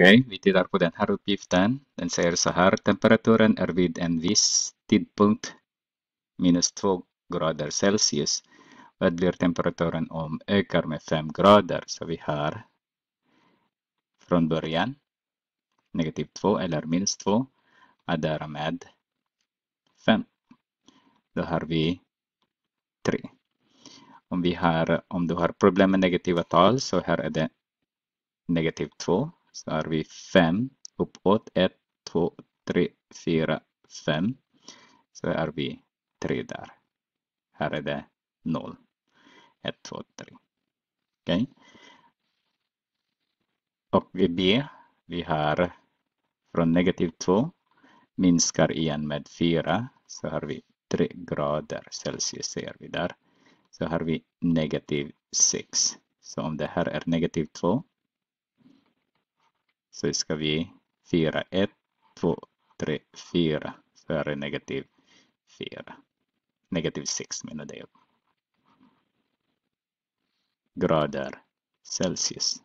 Okej, vi tittar på den här uppgiften. Den säger så här, temperaturen är vid en viss tidpunkt minus 2 grader Celsius. Vad blir temperaturen om ökar med 5 grader? Så vi har från början negativ 2 eller minus 2 adderar med 5. Då har vi 3. Om, vi har, om du har problem med negativa tal så här är det negativ 2 så har vi 5 uppåt. 1, 2, 3, 4, 5. Så är vi 3 där. Här är det 0. 1, 2, 3. Okej. Okay. Och i B, vi har från negativ 2 minskar igen med 4. Så har vi 3 grader Celsius ser vi där. Så har vi negativ 6. Så om det här är negativ 2 så ska vi fira 1, 2, 3, 4 före negativ 4. Negativ 6 menar jag. Grader Celsius.